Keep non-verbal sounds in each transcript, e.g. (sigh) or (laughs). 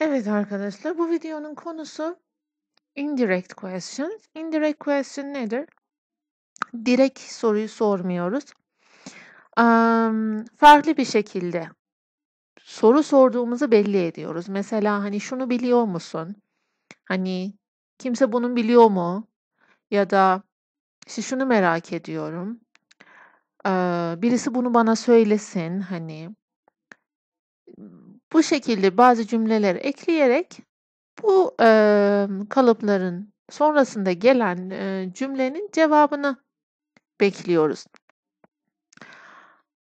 Evet arkadaşlar bu videonun konusu indirect question. Indirect question nedir? Direkt soruyu sormuyoruz. Um, farklı bir şekilde soru sorduğumuzu belli ediyoruz. Mesela hani şunu biliyor musun? Hani kimse bunu biliyor mu? Ya da işte şunu merak ediyorum. Ee, birisi bunu bana söylesin hani bu şekilde bazı cümleler ekleyerek bu e, kalıpların sonrasında gelen e, cümlenin cevabını bekliyoruz.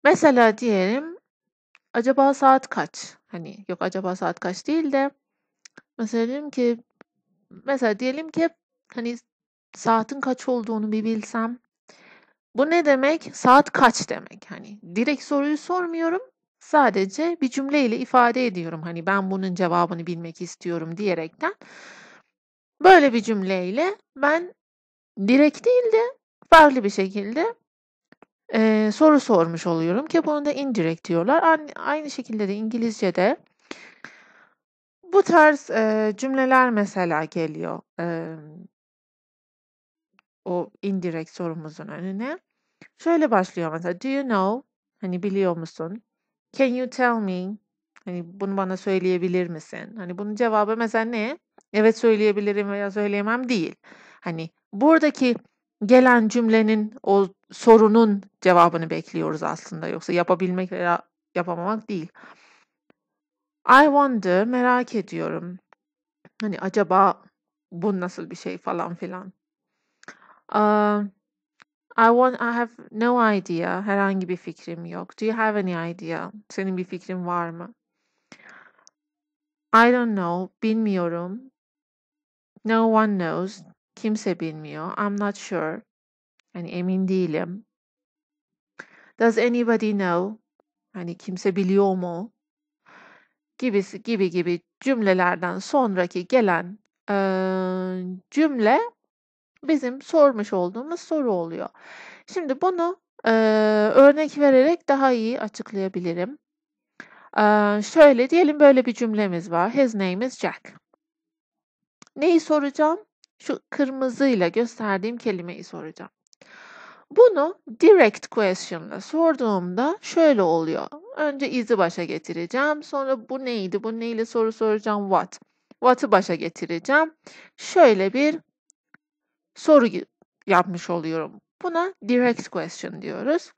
Mesela diyelim acaba saat kaç? Hani yok acaba saat kaç değil de mesela diyelim ki mesela diyelim ki hani saatin kaç olduğunu bir bilsem. Bu ne demek? Saat kaç demek? Hani direkt soruyu sormuyorum. Sadece bir cümleyle ifade ediyorum hani ben bunun cevabını bilmek istiyorum diyerekten. Böyle bir cümleyle ben direkt değil de farklı bir şekilde e, soru sormuş oluyorum ki bunu da indirect diyorlar. Aynı şekilde de İngilizce'de bu tarz e, cümleler mesela geliyor e, o indirect sorumuzun önüne. Şöyle başlıyor mesela do you know hani biliyor musun? Can you tell me? Hani bunu bana söyleyebilir misin? Hani bunun cevabı mesela ne? Evet söyleyebilirim veya söyleyemem değil. Hani buradaki gelen cümlenin o sorunun cevabını bekliyoruz aslında. Yoksa yapabilmek veya yapamamak değil. I wonder merak ediyorum. Hani acaba bu nasıl bir şey falan filan. Um, I want, I have no idea. Herhangi bir fikrim yok. Do you have any idea? Senin bir fikrin var mı? I don't know. Bilmiyorum. No one knows. Kimse bilmiyor. I'm not sure. Yani emin değilim. Does anybody know? Hani kimse biliyor mu? Gibisi gibi gibi cümlelerden sonraki gelen e, cümle bizim sormuş olduğumuz soru oluyor. Şimdi bunu e, örnek vererek daha iyi açıklayabilirim. E, şöyle diyelim böyle bir cümlemiz var. His name is Jack. Neyi soracağım? Şu kırmızıyla gösterdiğim kelimeyi soracağım. Bunu direct question'la sorduğumda şöyle oluyor. Önce izi başa getireceğim. Sonra bu neydi, bu neyle soru soracağım, what. What'ı başa getireceğim. Şöyle bir soru yapmış oluyorum. Buna direct question diyoruz.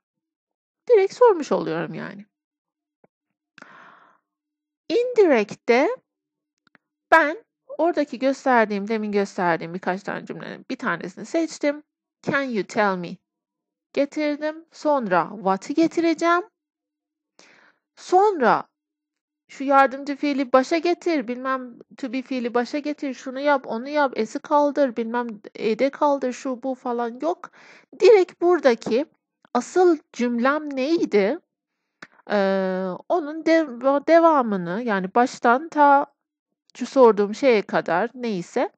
Direkt sormuş oluyorum yani. Indirect'te ben oradaki gösterdiğim, demin gösterdiğim birkaç tane cümlenin bir tanesini seçtim. Can you tell me? Getirdim. Sonra what'ı getireceğim. Sonra şu yardımcı fiili başa getir, bilmem to be fiili başa getir, şunu yap, onu yap, esi kaldır, bilmem ede kaldır, şu bu falan yok. Direkt buradaki asıl cümlem neydi? Ee, onun de devamını yani baştan ta şu sorduğum şeye kadar neyse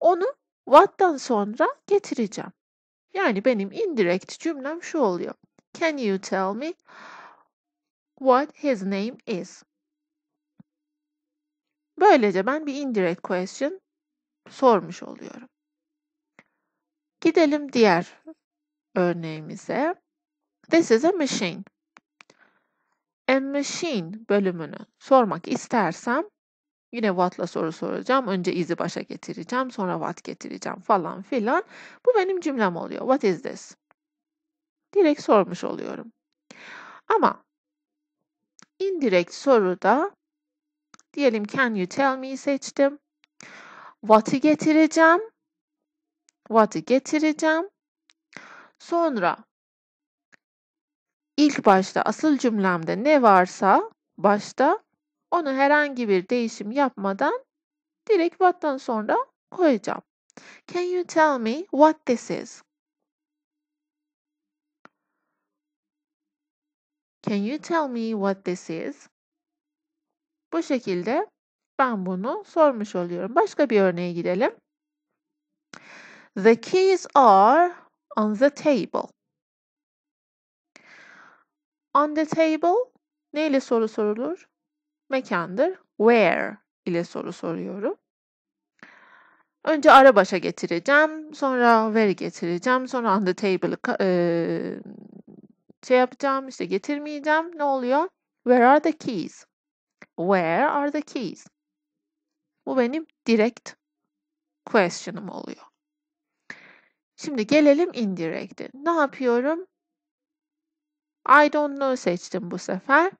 onu what'tan sonra getireceğim. Yani benim indirekt cümlem şu oluyor. Can you tell me what his name is? Böylece ben bir indirect question sormuş oluyorum. Gidelim diğer örneğimize. This is a machine. A machine bölümünü sormak istersem yine what'la soru soracağım. Önce is'i başa getireceğim. Sonra what getireceğim falan filan. Bu benim cümlem oluyor. What is this? Direkt sormuş oluyorum. Ama indirekt soruda Diyelim can you tell me seçtim. What'ı getireceğim. What'ı getireceğim. Sonra ilk başta asıl cümlemde ne varsa başta onu herhangi bir değişim yapmadan direkt what'tan sonra koyacağım. Can you tell me what this is? Can you tell me what this is? Bu şekilde ben bunu sormuş oluyorum. Başka bir örneğe gidelim. The keys are on the table. On the table ne ile soru sorulur? Mekandır. Where ile soru soruyorum. Önce ara başa getireceğim. Sonra where getireceğim. Sonra on the table'ı e, şey yapacağım. İşte getirmeyeceğim. Ne oluyor? Where are the keys? Where are the keys? Bu benim direct question'ım oluyor. Şimdi gelelim indirect'e. Ne yapıyorum? I don't know seçtim bu sefer.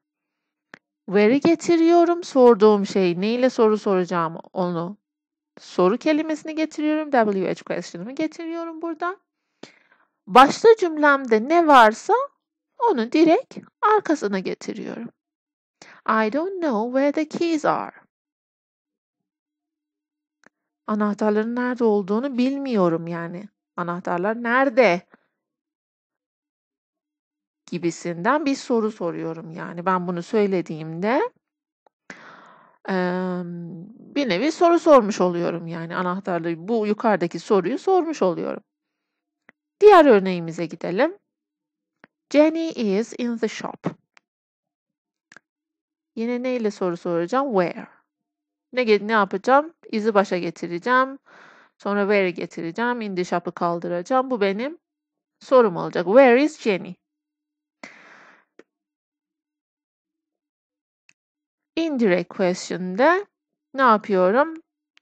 Where'i getiriyorum. Sorduğum şey neyle soru soracağımı onu soru kelimesini getiriyorum. WH question'ımı getiriyorum burada. Başta cümlemde ne varsa onu direkt arkasına getiriyorum. I don't know where the keys are. Anahtarların nerede olduğunu bilmiyorum yani. Anahtarlar nerede? Gibisinden bir soru soruyorum yani. Ben bunu söylediğimde bir nevi soru sormuş oluyorum yani anahtarlı bu yukarıdaki soruyu sormuş oluyorum. Diğer örneğimize gidelim. Jenny is in the shop. Yine neyle soru soracağım? Where. Ne, ne yapacağım? Is'i başa getireceğim. Sonra where getireceğim. In kaldıracağım. Bu benim sorum olacak. Where is Jenny? Indirect question'de ne yapıyorum?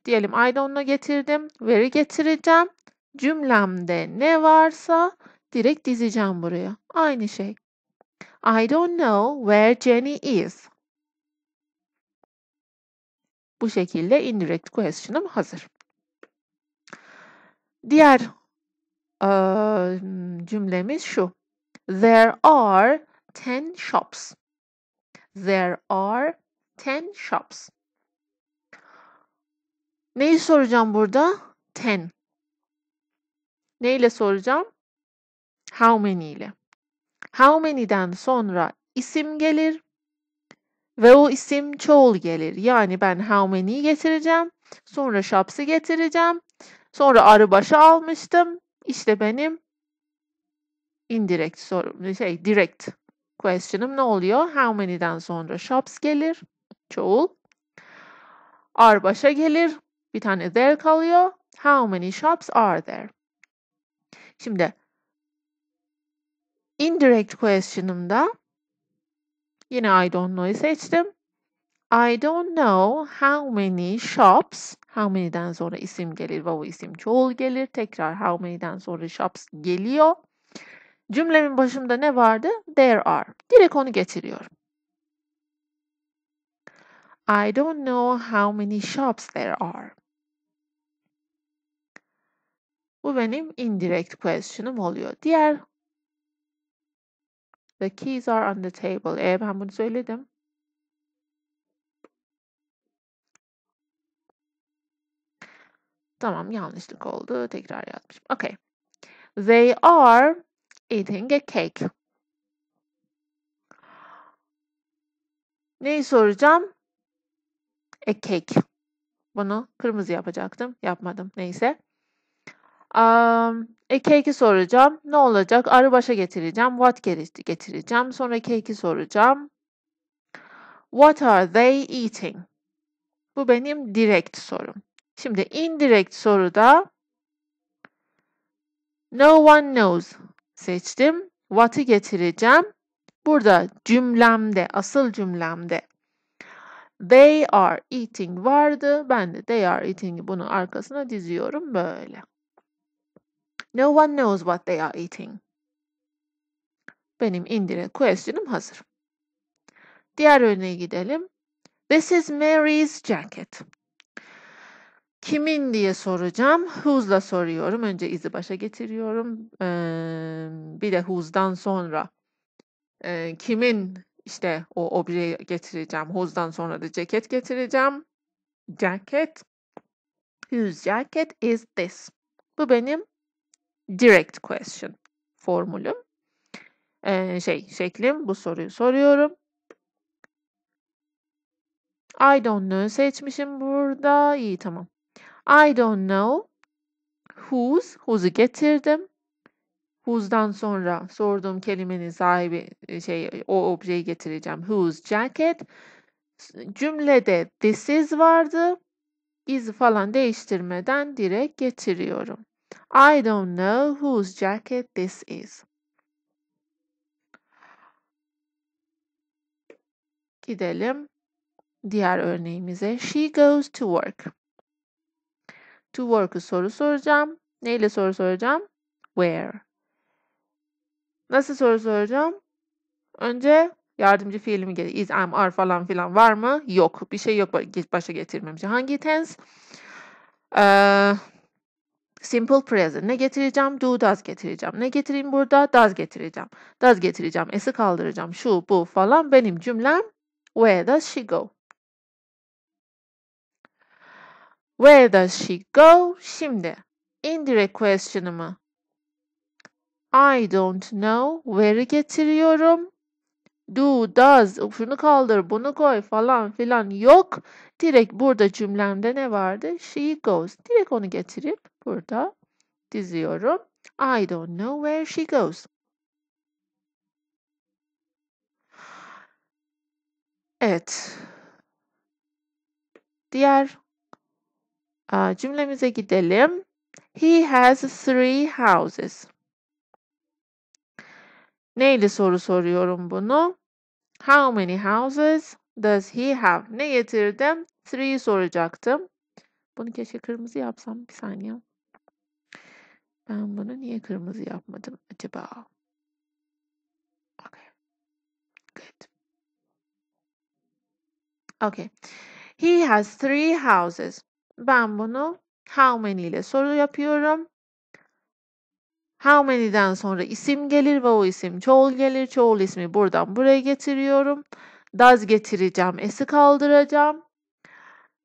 Diyelim I don't'la getirdim. Where'i getireceğim. Cümlemde ne varsa direkt dizeceğim buraya. Aynı şey. I don't know where Jenny is. Bu şekilde indirect question'ım hazır. Diğer e, cümlemiz şu. There are ten shops. There are ten shops. Neyi soracağım burada? Ten. Neyle soracağım? How many ile. How many'den sonra isim gelir. Ve o isim çoğul gelir. Yani ben how many getireceğim. Sonra shops'ı getireceğim. Sonra arı başı almıştım. İşte benim indirect soru, şey direct question'ım ne oluyor? How many'den sonra shops gelir. Çoğul. Are başa gelir. Bir tane there kalıyor. How many shops are there? Şimdi indirect question'ımda Yine I don't know'yu seçtim. I don't know how many shops. How many'den sonra isim gelir, vavı isim çoğul gelir. Tekrar how many'den sonra shops geliyor. Cümlemin başında ne vardı? There are. Direkt onu getiriyorum. I don't know how many shops there are. Bu benim indirect question'ım oluyor. Diğer The keys are on the table. E, ben bunu söyledim. Tamam yanlışlık oldu. Tekrar yazmışım. Okay. They are eating a cake. Neyi soracağım? A cake. Bunu kırmızı yapacaktım. Yapmadım. Neyse. E, k soracağım. Ne olacak? Arı başa getireceğim. What getireceğim. Sonra k soracağım. What are they eating? Bu benim direkt sorum. Şimdi indirekt soruda no one knows seçtim. What'ı getireceğim. Burada cümlemde, asıl cümlemde they are eating vardı. Ben de they are eating'i bunun arkasına diziyorum böyle. No one knows what they are eating. Benim indire question'ım hazır. Diğer örneğe gidelim. This is Mary's jacket. Kimin diye soracağım. Who'sla soruyorum. Önce izi başa getiriyorum. Ee, bir de who'sdan sonra e, kimin işte o objeyi getireceğim. Who'sdan sonra da ceket getireceğim. Jacket. Whose jacket is this? Bu benim direct question formülüm. Ee, şey şeklim bu soruyu soruyorum. I don't know seçmişim burada. İyi tamam. I don't know whose, whose'u getirdim. Whose'dan sonra sorduğum kelimenin sahibi e, şey o objeyi getireceğim. Whose jacket. Cümlede this is vardı. Is falan değiştirmeden direkt getiriyorum. I don't know whose jacket this is. Gidelim diğer örneğimize. She goes to work. To work'u soru soracağım. Neyle soru soracağım? Where. Nasıl soru soracağım? Önce yardımcı fiilimi gelir. Is, am, are falan filan var mı? Yok. Bir şey yok başa getirmemiz. Hangi tense? Ee, Simple present ne getireceğim? Do does getireceğim. Ne getireyim burada? Does getireceğim. Does getireceğim. S'i kaldıracağım. Şu bu falan benim cümlem. Where does she go? Where does she go? Şimdi indirect question'ımı I don't know where'i getiriyorum. Do, does, şunu kaldır, bunu koy falan filan yok. Direkt burada cümlemde ne vardı? She goes. Direkt onu getirip Burada diziyorum. I don't know where she goes. Evet. Diğer cümlemize gidelim. He has three houses. Neyle soru soruyorum bunu? How many houses does he have? Ne getirdim? Three soracaktım. Bunu keşke kırmızı yapsam bir saniye. Ben bunu niye kırmızı yapmadım acaba? Okay. Good. Okay. He has three houses. Ben bunu how many ile soru yapıyorum. How many'den sonra isim gelir ve o isim çoğul gelir. Çoğul ismi buradan buraya getiriyorum. Does getireceğim. S'i kaldıracağım.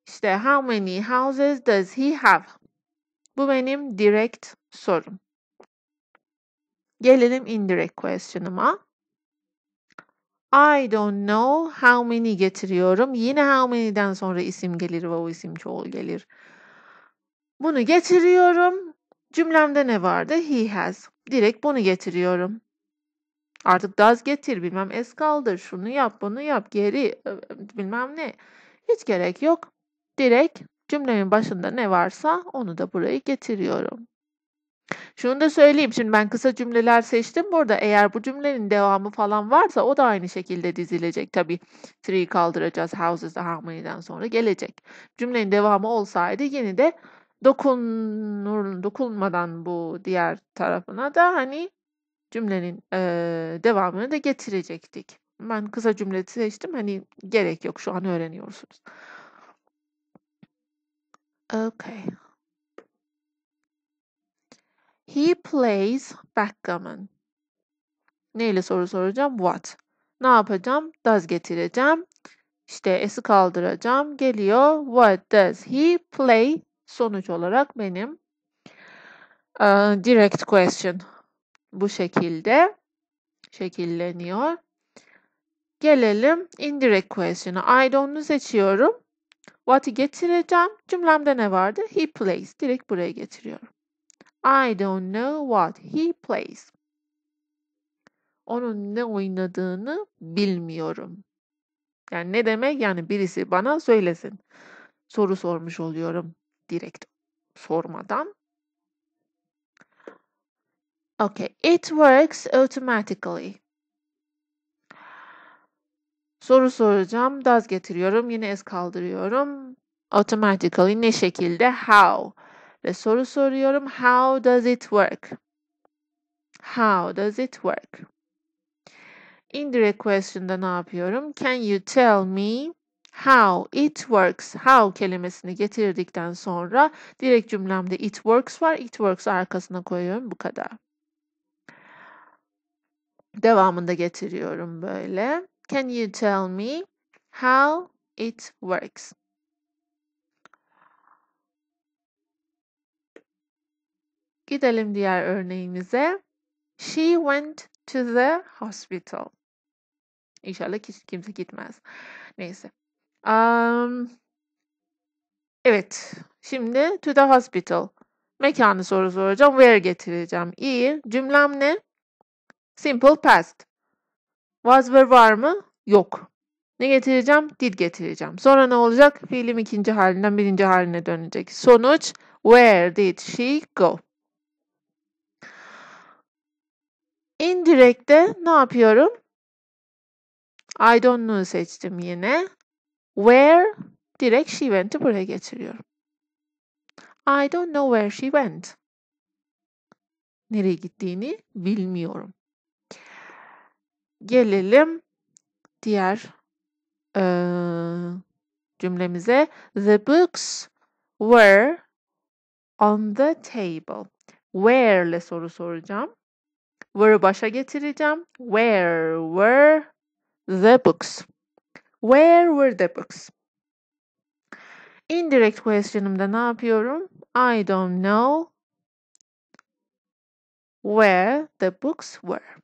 İşte how many houses does he have? Bu benim direct sorum. Gelelim indirect question'ıma. I don't know how many getiriyorum. Yine how many'den sonra isim gelir ve o isim çoğul gelir. Bunu getiriyorum. Cümlemde ne vardı? He has. Direkt bunu getiriyorum. Artık does getir, bilmem es kaldır, şunu yap, bunu yap, geri bilmem ne. Hiç gerek yok. Direkt Cümlemin başında ne varsa onu da buraya getiriyorum. Şunu da söyleyeyim şimdi ben kısa cümleler seçtim burada eğer bu cümlenin devamı falan varsa o da aynı şekilde dizilecek tabi three kaldıracağız houses how many'den sonra gelecek cümlenin devamı olsaydı yine de dokunur, dokunmadan bu diğer tarafına da hani cümlenin e, devamını da getirecektik ben kısa cümleti seçtim hani gerek yok şu an öğreniyorsunuz. Okay. He plays backgammon. Neyle soru soracağım? What? Ne yapacağım? Does getireceğim. İşte S'i kaldıracağım. Geliyor. What does he play? Sonuç olarak benim uh, direct question bu şekilde şekilleniyor. Gelelim indirect question'a. I don't'u seçiyorum. What'i getireceğim. Cümlemde ne vardı? He plays. Direkt buraya getiriyorum. I don't know what he plays. Onun ne oynadığını bilmiyorum. Yani ne demek? Yani birisi bana söylesin. Soru sormuş oluyorum direkt sormadan. Okay, it works automatically. Soru soracağım. Does getiriyorum. Yine s kaldırıyorum. Automatically ne şekilde? How. Ve soru soruyorum. How does it work? How does it work? Indirect question'da ne yapıyorum? Can you tell me how it works? How kelimesini getirdikten sonra direkt cümlemde it works var. It works arkasına koyuyorum bu kadar. Devamında getiriyorum böyle. Can you tell me how it works? Gidelim diğer örneğimize. She went to the hospital. İnşallah hiç kimse gitmez. Neyse. Um, evet. Şimdi to the hospital. Mekanı soru soracağım. Where getireceğim. İyi. Cümlem ne? Simple past. Was ve var mı? Yok. Ne getireceğim? Did getireceğim. Sonra ne olacak? Fiilim ikinci halinden birinci haline dönecek. Sonuç Where did she go? Indirekte ne yapıyorum? I don't know seçtim yine. Where direkt she went'i buraya getiriyorum. I don't know where she went. Nereye gittiğini bilmiyorum. Gelelim diğer e, cümlemize. The books were on the table. Where ile soru soracağım. Were'ı başa getireceğim. Where were the books? Where were the books? Indirect question'ımda ne yapıyorum? I don't know where the books were.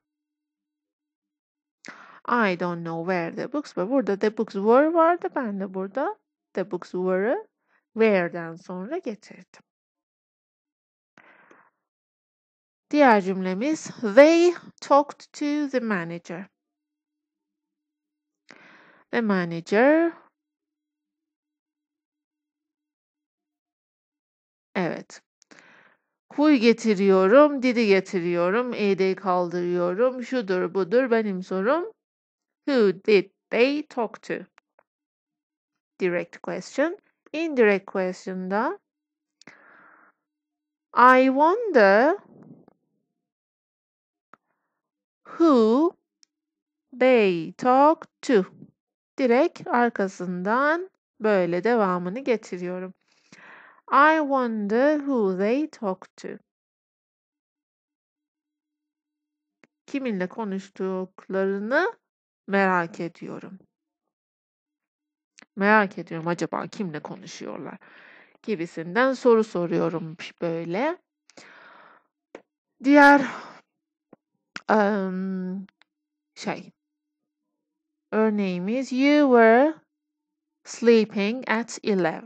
I don't know where the books were. Burada the books were vardı. Ben de burada the books were'ı where'den sonra getirdim. Diğer cümlemiz they talked to the manager. The manager Evet. Huy getiriyorum, didi getiriyorum, ed kaldırıyorum, şudur budur benim sorum. Who did they talk to? Direct question. Indirect question da. I wonder who they talk to. Direkt arkasından böyle devamını getiriyorum. I wonder who they talk to. Kiminle konuştuklarını Merak ediyorum. Merak ediyorum acaba kimle konuşuyorlar gibisinden soru soruyorum böyle. Diğer um, şey örneğimiz you were sleeping at 11.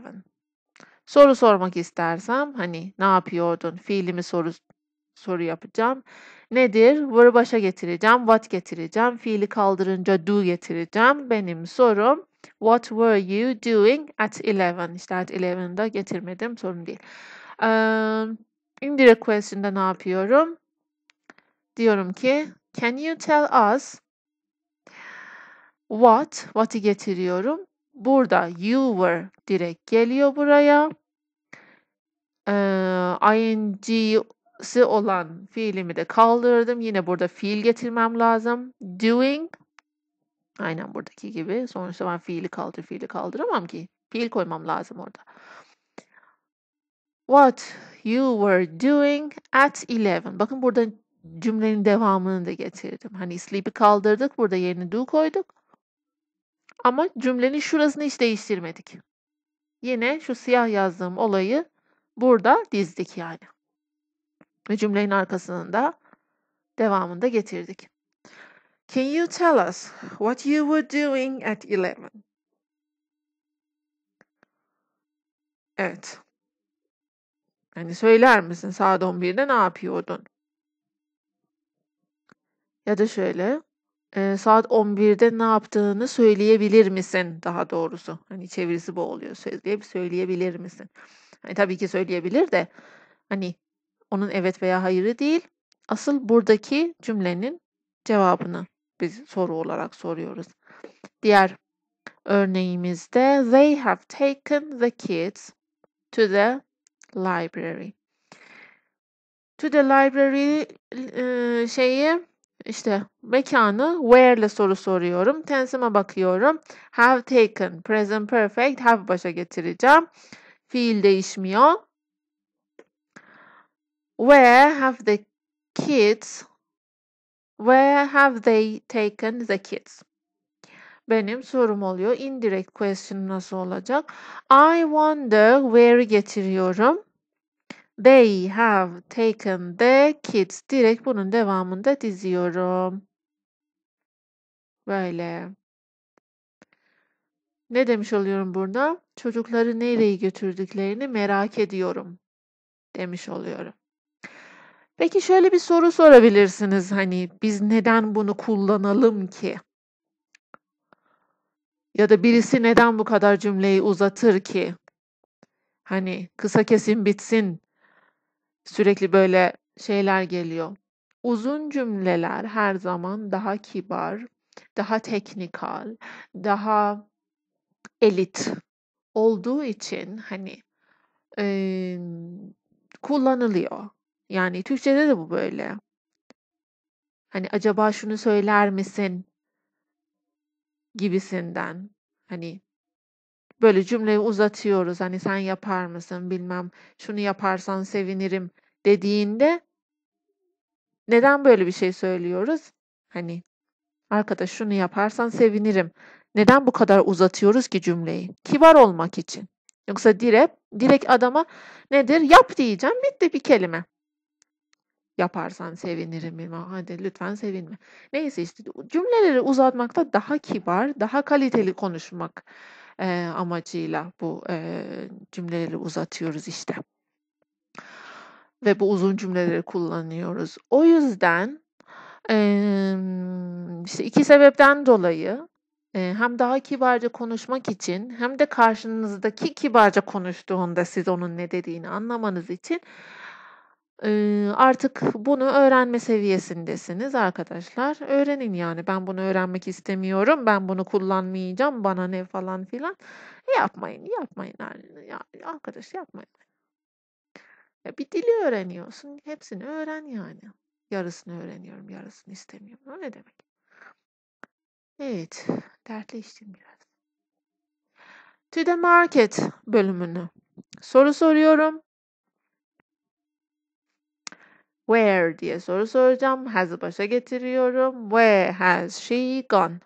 Soru sormak istersem hani ne yapıyordun? Fiilimi soru soru yapacağım. Nedir? Ver'i başa getireceğim. What getireceğim. Fiili kaldırınca do getireceğim. Benim sorum What were you doing at 11? İşte at 11'da getirmedim. Sorun değil. Um, indirect question'da ne yapıyorum? Diyorum ki Can you tell us what? What'ı getiriyorum. Burada you were direkt geliyor buraya. Ee, ing si olan fiilimi de kaldırdım. Yine burada fiil getirmem lazım. Doing. Aynen buradaki gibi. Sonuçta ben fiili kaldır, fiili kaldıramam ki. Fiil koymam lazım orada. What you were doing at 11. Bakın burada cümlenin devamını da getirdim. Hani sleep'i kaldırdık. Burada yerine do koyduk. Ama cümlenin şurasını hiç değiştirmedik. Yine şu siyah yazdığım olayı burada dizdik yani. Ve cümlenin arkasının da devamında getirdik. Can you tell us what you were doing at 11? Evet. Yani söyler misin saat 11'de ne yapıyordun? Ya da şöyle e, saat 11'de ne yaptığını söyleyebilir misin daha doğrusu? Hani çevirisi bu oluyor. söyleyebilir misin? Hani tabii ki söyleyebilir de hani onun evet veya hayırı değil. Asıl buradaki cümlenin cevabını biz soru olarak soruyoruz. Diğer örneğimizde they have taken the kids to the library. To the library e, şeyi işte mekanı where ile soru soruyorum. Tensime bakıyorum. Have taken present perfect have başa getireceğim. Fiil değişmiyor. Where have the kids Where have they taken the kids? Benim sorum oluyor. Indirect question nasıl olacak? I wonder where getiriyorum. They have taken the kids. Direkt bunun devamında diziyorum. Böyle. Ne demiş oluyorum burada? Çocukları nereye götürdüklerini merak ediyorum demiş oluyorum. Peki şöyle bir soru sorabilirsiniz hani biz neden bunu kullanalım ki? Ya da birisi neden bu kadar cümleyi uzatır ki? Hani kısa kesin bitsin. Sürekli böyle şeyler geliyor. Uzun cümleler her zaman daha kibar, daha teknikal, daha elit olduğu için hani e, kullanılıyor. Yani Türkçe'de de bu böyle. Hani acaba şunu söyler misin gibisinden. Hani böyle cümleyi uzatıyoruz. Hani sen yapar mısın bilmem şunu yaparsan sevinirim dediğinde neden böyle bir şey söylüyoruz? Hani arkadaş şunu yaparsan sevinirim. Neden bu kadar uzatıyoruz ki cümleyi? Kibar olmak için. Yoksa direkt, direkt adama nedir? Yap diyeceğim bitti bir kelime. Yaparsan sevinirim ama hadi lütfen sevinme. Neyse işte cümleleri uzatmakta daha kibar, daha kaliteli konuşmak e, amacıyla bu e, cümleleri uzatıyoruz işte. Ve bu uzun cümleleri kullanıyoruz. O yüzden e, işte iki sebepten dolayı hem daha kibarca konuşmak için hem de karşınızdaki kibarca konuştuğunda siz onun ne dediğini anlamanız için artık bunu öğrenme seviyesindesiniz arkadaşlar. Öğrenin yani ben bunu öğrenmek istemiyorum, ben bunu kullanmayacağım, bana ne falan filan. E, yapmayın, yapmayın arkadaş yapmayın. bir dili öğreniyorsun, hepsini öğren yani. Yarısını öğreniyorum, yarısını istemiyorum. O ne demek? Evet, dertleştim biraz. To the market bölümünü. Soru soruyorum, Where diye soru soracağım. Has'ı başa getiriyorum. Where has she gone?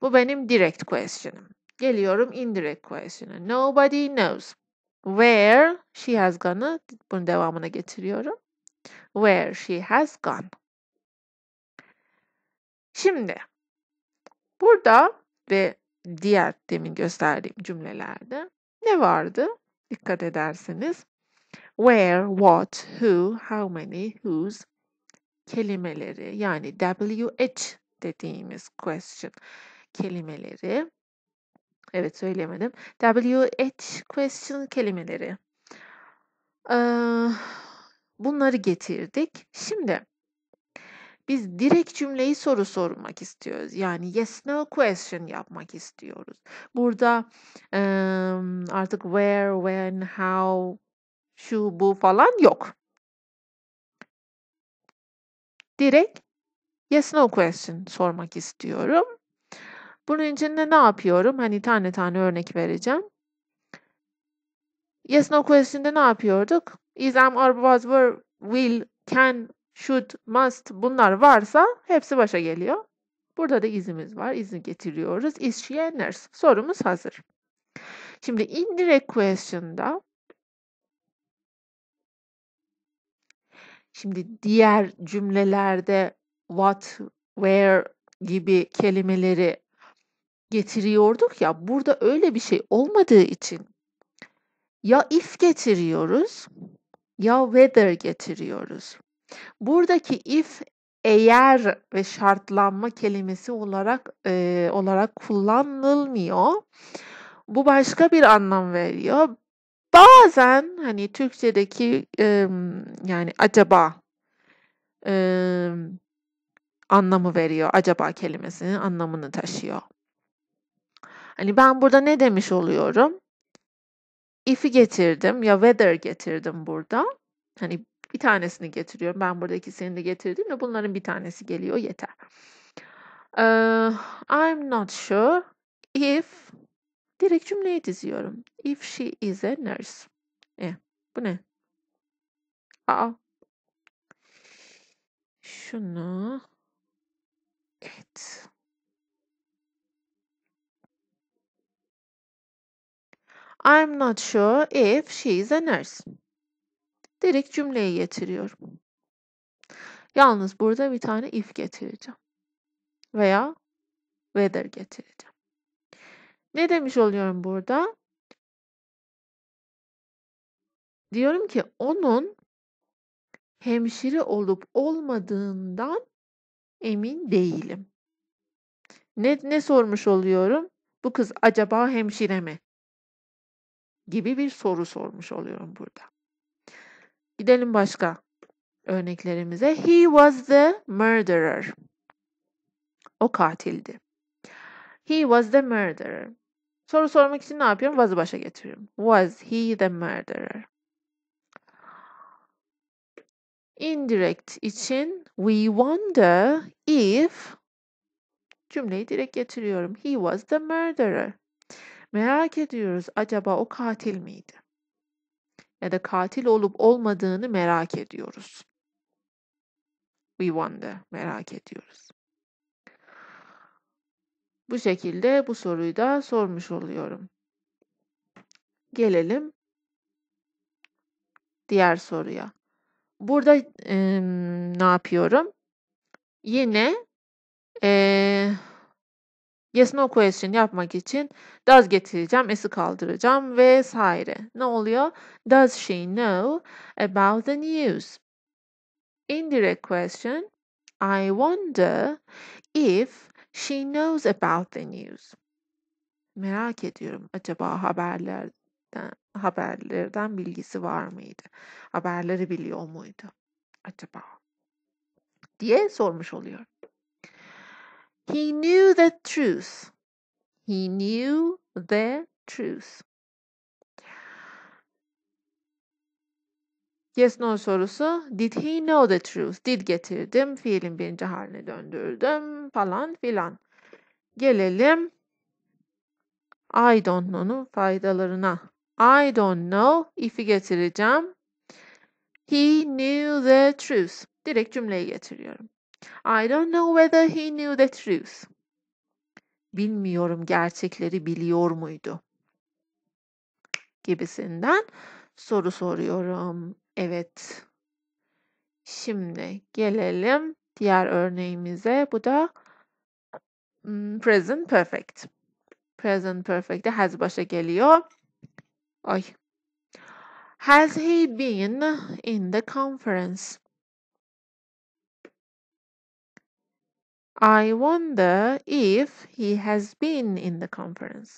Bu benim direct question'ım. Geliyorum indirect question'a. Nobody knows. Where she has gone'ı bunun devamına getiriyorum. Where she has gone. Şimdi burada ve diğer demin gösterdiğim cümlelerde ne vardı? Dikkat ederseniz where, what, who, how many, whose kelimeleri yani WH dediğimiz question kelimeleri evet söylemedim WH question kelimeleri ee, bunları getirdik. Şimdi biz direkt cümleyi soru sormak istiyoruz. Yani yes no question yapmak istiyoruz. Burada e, artık where, when, how şu bu falan yok. Direkt yes no question sormak istiyorum. Bunun için de ne yapıyorum? Hani tane tane örnek vereceğim. Yes no question'de ne yapıyorduk? Is, am, are, was, were, will, can, should, must bunlar varsa hepsi başa geliyor. Burada da izimiz var. İzni getiriyoruz. Is she a nurse? Sorumuz hazır. Şimdi indirect question'da Şimdi diğer cümlelerde what, where gibi kelimeleri getiriyorduk ya burada öyle bir şey olmadığı için ya if getiriyoruz ya whether getiriyoruz. Buradaki if eğer ve şartlanma kelimesi olarak e, olarak kullanılmıyor. Bu başka bir anlam veriyor. Bazen hani Türkçedeki e, yani acaba e, anlamı veriyor. Acaba kelimesinin anlamını taşıyor. Hani ben burada ne demiş oluyorum? If'i getirdim ya weather getirdim burada. Hani bir tanesini getiriyorum. Ben burada ikisini de getirdim de bunların bir tanesi geliyor yeter. Uh, I'm not sure if Direkt cümleye diziyorum. If she is a nurse. E, bu ne? Aa. Şunu. Evet. I'm not sure if she is a nurse. Direkt cümleye getiriyorum. Yalnız burada bir tane if getireceğim. Veya whether getireceğim. Ne demiş oluyorum burada? Diyorum ki onun hemşire olup olmadığından emin değilim. Ne, ne sormuş oluyorum? Bu kız acaba hemşire mi? Gibi bir soru sormuş oluyorum burada. Gidelim başka örneklerimize. He was the murderer. O katildi. He was the murderer. Soru sormak için ne yapıyorum? Was'ı başa getiriyorum. Was he the murderer? Indirect için we wonder if cümleyi direkt getiriyorum. He was the murderer. Merak ediyoruz acaba o katil miydi? Ya da katil olup olmadığını merak ediyoruz. We wonder, merak ediyoruz. Bu şekilde bu soruyu da sormuş oluyorum. Gelelim diğer soruya. Burada e, ne yapıyorum? Yine e, yes no question yapmak için does getireceğim, s'i kaldıracağım vesaire. Ne oluyor? Does she know about the news? Indirect question. I wonder if She knows about the news. Merak ediyorum acaba haberlerden haberlerden bilgisi var mıydı? Haberleri biliyor muydu acaba? diye sormuş oluyor. He knew the truth. He knew the truth. Yes no sorusu did he know the truth? Did getirdim. Fiilin birinci haline döndürdüm falan filan. Gelelim I don't know'un faydalarına. I don't know if'i getireceğim. He knew the truth. Direkt cümleyi getiriyorum. I don't know whether he knew the truth. Bilmiyorum gerçekleri biliyor muydu? Gibisinden soru soruyorum. Evet. Şimdi gelelim diğer örneğimize. Bu da present perfect. Present perfect'te has başa geliyor. Ay. Has he been in the conference? I wonder if he has been in the conference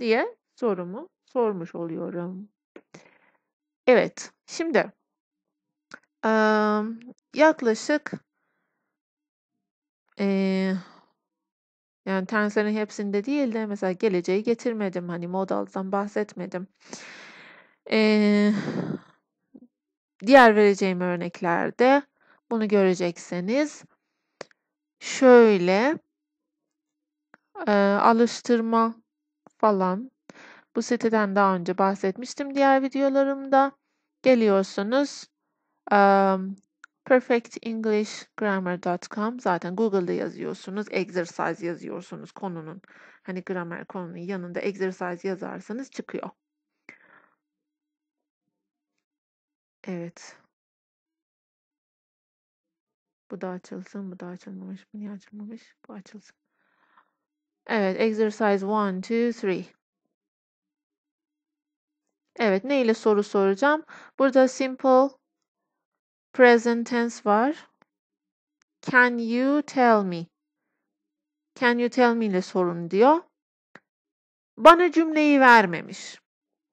diye sorumu sormuş oluyorum. Evet. Şimdi yaklaşık e, yani tenislerin hepsinde değil de mesela geleceği getirmedim. Hani modaldan bahsetmedim. E, diğer vereceğim örneklerde bunu görecekseniz şöyle e, alıştırma falan bu siteden daha önce bahsetmiştim diğer videolarımda. Geliyorsunuz um, perfectenglishgrammar.com zaten Google'da yazıyorsunuz, exercise yazıyorsunuz konunun. Hani gramer konunun yanında exercise yazarsanız çıkıyor. Evet. Bu da açılsın, bu da açılmamış, bu niye açılmamış, bu açılsın. Evet, exercise 1, 2, 3. Evet, ne ile soru soracağım? Burada simple present tense var. Can you tell me? Can you tell me ile sorun diyor. Bana cümleyi vermemiş.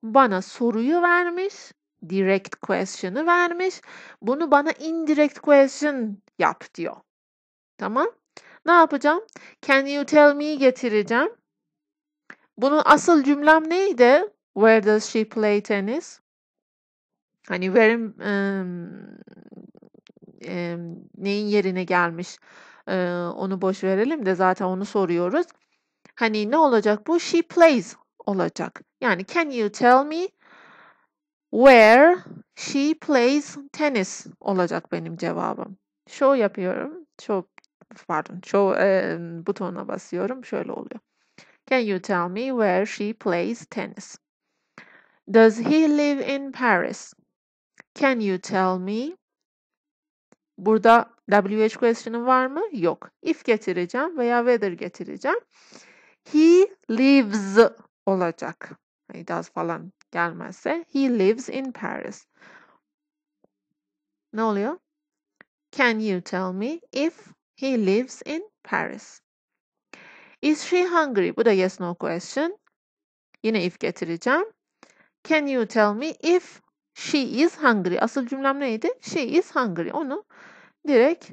Bana soruyu vermiş. Direct question'ı vermiş. Bunu bana indirect question yap diyor. Tamam. Ne yapacağım? Can you tell me getireceğim. Bunun asıl cümlem neydi? Where does she play tennis? Hani where'in e, e, neyin yerine gelmiş e, onu boş verelim de zaten onu soruyoruz. Hani ne olacak bu? She plays olacak. Yani can you tell me where she plays tennis olacak benim cevabım. Show yapıyorum. Show pardon. Show e, butonuna basıyorum. Şöyle oluyor. Can you tell me where she plays tennis? Does he live in Paris? Can you tell me? Burada WH question'ın var mı? Yok. If getireceğim veya whether getireceğim. He lives olacak. Hani does falan gelmezse. He lives in Paris. Ne oluyor? Can you tell me if he lives in Paris? Is she hungry? Bu da yes no question. Yine if getireceğim. Can you tell me if she is hungry? Asıl cümlem neydi? She is hungry. Onu direkt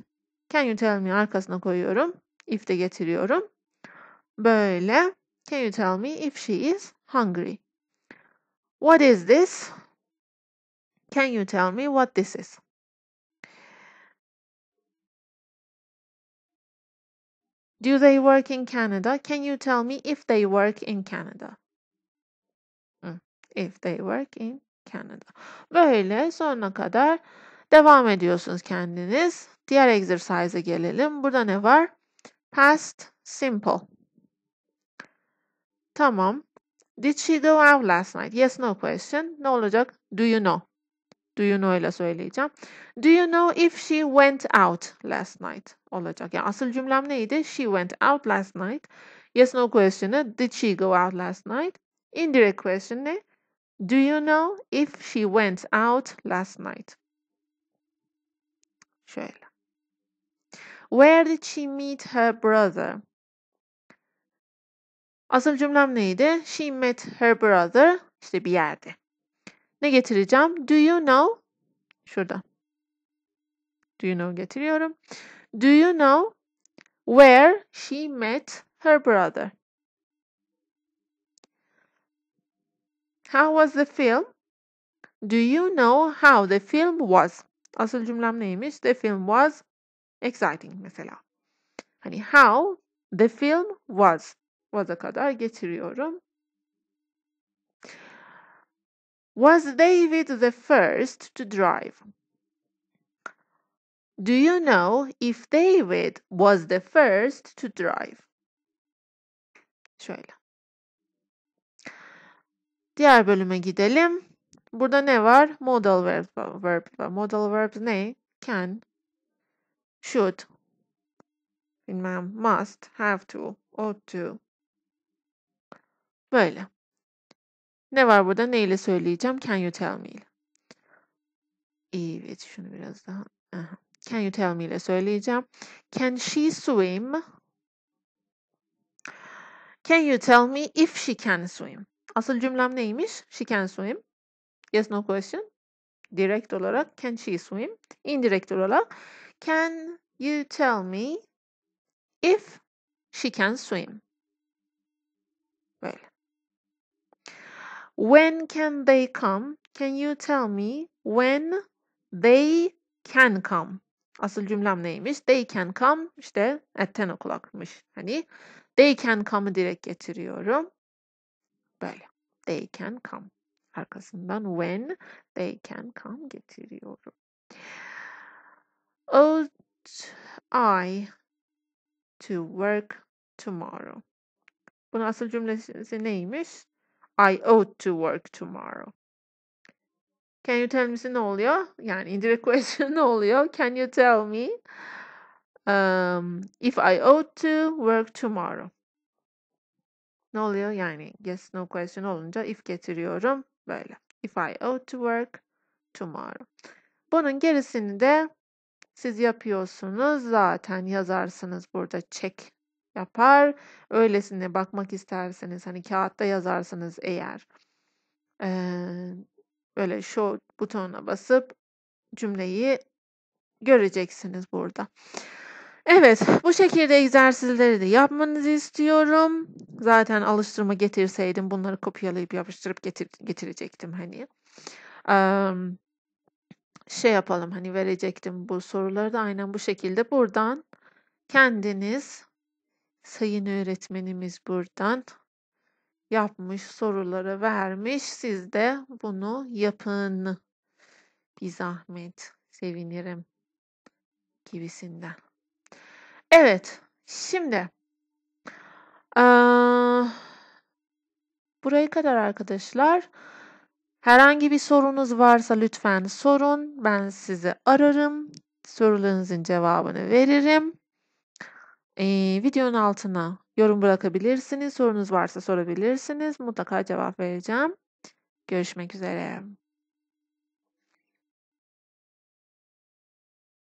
can you tell me arkasına koyuyorum. If de getiriyorum. Böyle. Can you tell me if she is hungry? What is this? Can you tell me what this is? Do they work in Canada? Can you tell me if they work in Canada? if they work in Canada. Böyle sonuna kadar devam ediyorsunuz kendiniz. Diğer egzersize gelelim. Burada ne var? Past simple. Tamam. Did she go out last night? Yes, no question. Ne olacak? Do you know? Do you know ile söyleyeceğim. Do you know if she went out last night? Olacak. Yani asıl cümlem neydi? She went out last night. Yes, no question. did she go out last night? Indirect question ne? Do you know if she went out last night? Şöyle. Where did she meet her brother? Asıl cümlem neydi? She met her brother. İşte bir yerde. Ne getireceğim? Do you know? Şurada. Do you know getiriyorum. Do you know where she met her brother? How was the film? Do you know how the film was? Asıl cümlem neymiş? The film was exciting mesela. Hani how the film was. Was'a kadar getiriyorum. Was David the first to drive? Do you know if David was the first to drive? Şöyle. Diğer bölüme gidelim. Burada ne var? Modal verb, verb Modal verb ne? Can, should, bilmem, must, have to, ought to. Böyle. Ne var burada? Ne ile söyleyeceğim? Can you tell me? ile. Evet, şunu biraz daha. Aha. Can you tell me ile söyleyeceğim. Can she swim? Can you tell me if she can swim? Asıl cümlem neymiş? She can swim. Yes, no question. Direkt olarak can she swim? Indirekt olarak can you tell me if she can swim? Böyle. When can they come? Can you tell me when they can come? Asıl cümlem neymiş? They can come işte etten o'clock'mış. Hani they can come'ı direkt getiriyorum. Böyle. They can come. Arkasından when they can come getiriyorum. Ought I to work tomorrow? Bunun asıl cümlesi neymiş? I ought to work tomorrow. Can you tell me ne oluyor? Yani indirect question (laughs) ne oluyor? Can you tell me um, if I ought to work tomorrow? Ne oluyor? Yani yes no question olunca if getiriyorum. Böyle. If I ought to work tomorrow. Bunun gerisini de siz yapıyorsunuz. Zaten yazarsınız burada check yapar. Öylesine bakmak isterseniz hani kağıtta yazarsınız eğer. Ee, böyle show butonuna basıp cümleyi göreceksiniz burada. Evet, bu şekilde egzersizleri de yapmanızı istiyorum. Zaten alıştırma getirseydim bunları kopyalayıp yapıştırıp getir getirecektim hani. Ee, şey yapalım hani verecektim bu soruları da aynen bu şekilde buradan kendiniz sayın öğretmenimiz buradan yapmış soruları vermiş. Siz de bunu yapın. Bir zahmet sevinirim gibisinden. Evet. Şimdi. Ee, buraya kadar arkadaşlar. Herhangi bir sorunuz varsa lütfen sorun. Ben sizi ararım. Sorularınızın cevabını veririm. Ee, videonun altına yorum bırakabilirsiniz. Sorunuz varsa sorabilirsiniz. Mutlaka cevap vereceğim. Görüşmek üzere.